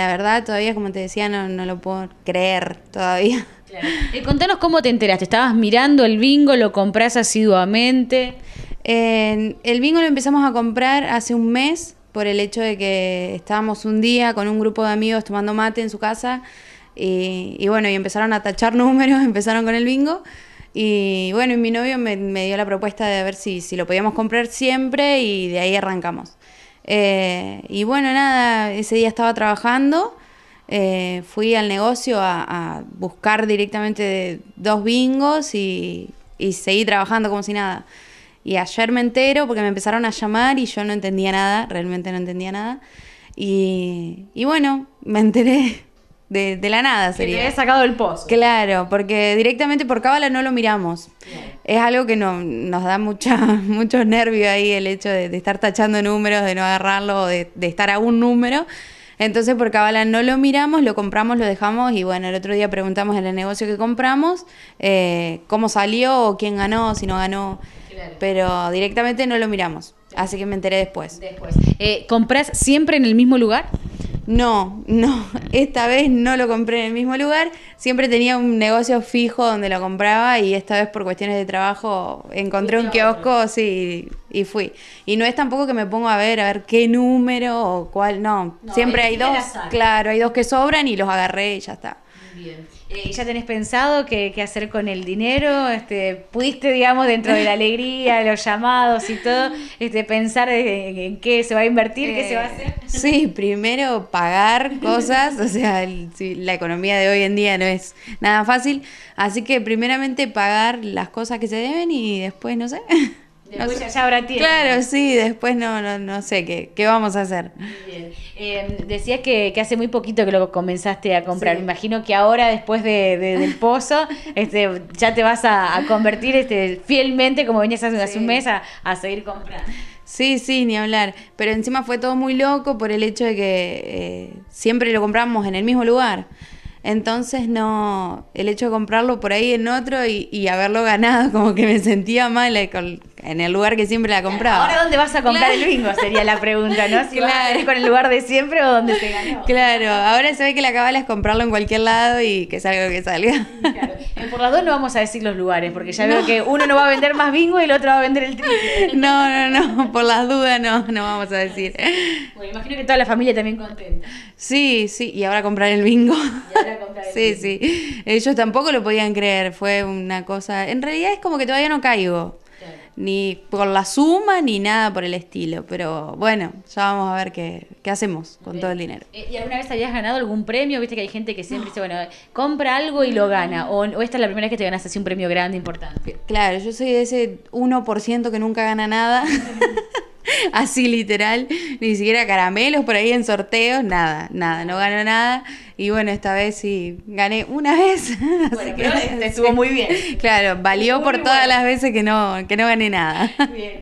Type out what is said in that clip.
la verdad todavía, como te decía, no, lo puedo creer todavía. Eh, contanos cómo te enteraste. ¿Estabas mirando el bingo? ¿Lo compras asiduamente? el bingo lo empezamos a comprar hace un mes por el hecho de que estábamos un día con un grupo de amigos tomando mate en su casa y, bueno, y empezaron a tachar números, empezaron con el bingo. Y bueno, mi novio me, dio la propuesta de ver si, si, lo podíamos comprar siempre y de ahí arrancamos. Eh, y bueno, nada, ese día estaba trabajando, eh, fui al negocio a, buscar directamente dos bingos y, seguí trabajando como si nada. Y ayer me entero porque me empezaron a llamar y yo no entendía nada, realmente no entendía nada. Y, y, bueno, me enteré de, la nada sería. Que te sacado el pozo. Claro, porque directamente por cábala no lo miramos. Es algo que nos da mucha, mucho nervio ahí el hecho de, estar tachando números, de no agarrarlo, de, estar a un número. Entonces por cábala no lo miramos, lo compramos, lo dejamos y bueno, el otro día preguntamos en el negocio que compramos eh, cómo salió, o quién ganó, si no ganó. Pero directamente no lo miramos. Así que me enteré después. Después. Eh, ¿Compras siempre en el mismo lugar? No, no. Esta vez no lo compré en el mismo lugar. Siempre tenía un negocio fijo donde lo compraba y esta vez por cuestiones de trabajo encontré un kiosco, y fui. Y no es tampoco que me pongo a ver a ver qué número o cuál, no. siempre hay dos, claro, hay dos que sobran y los agarré y ya está. Bien. Eh, ¿Ya tenés pensado qué, hacer con el dinero? Este, ¿Pudiste, digamos, dentro de la alegría, los llamados y todo, este, pensar en, qué se va a invertir, qué se va a hacer? Eh, sí, primero pagar cosas, o sea, la economía de hoy en día no es nada fácil. Así que primeramente pagar las cosas que se deben y después, no sé. Después ya habrá tiempo. Claro, sí, después no, no, no sé qué, qué vamos a hacer. Bien. Em, decías que, hace muy poquito que lo comenzaste a comprar. Me imagino que ahora, después de, del pozo, este, ya te vas a, convertir este, fielmente, como venías hace, hace un mes, a, a seguir comprando. Sí, sí, ni hablar. Pero encima fue todo muy loco por el hecho de que eh, siempre lo compramos en el mismo lugar. Entonces no, el hecho de comprarlo por ahí en otro y, haberlo ganado, como que me sentía mal eh, en el lugar que siempre la compraba. Ahora, ¿dónde vas a comprar el bingo? Sería la pregunta, ¿no? Si claro. vas con el lugar de siempre o dónde te ganó. Claro, ahora se ve que la cabala es comprarlo en cualquier lado y que salga lo que salga. Claro. Por las dos no vamos a decir los lugares, porque ya veo que uno no va a vender más bingo y el otro va a vender el triple. No, no, no, por las dudas no, no vamos a decir. Bueno, imagino que toda la familia también contenta. Sí, sí, y ahora comprar el bingo. Y ahora comprar el sí, sí. Ellos tampoco lo podían creer, fue una cosa... En realidad es como que todavía no caigo ni por la suma, ni nada por el estilo. Pero bueno, ya vamos a ver qué, hacemos con todo el dinero. Eh, ¿Y alguna vez habías ganado algún premio? Viste que hay gente que siempre dice, bueno, compra algo y lo gana. O, esta es la primera vez que te ganas así un premio grande, importante. Claro, yo soy de ese 1% que nunca gana nada. así literal, ni siquiera caramelos por ahí en sorteos, nada, nada, no ganó nada. Y bueno, esta vez sí, gané una vez. Este estuvo muy bien. Claro, valió por todas las veces que no, que no gané nada. Bien.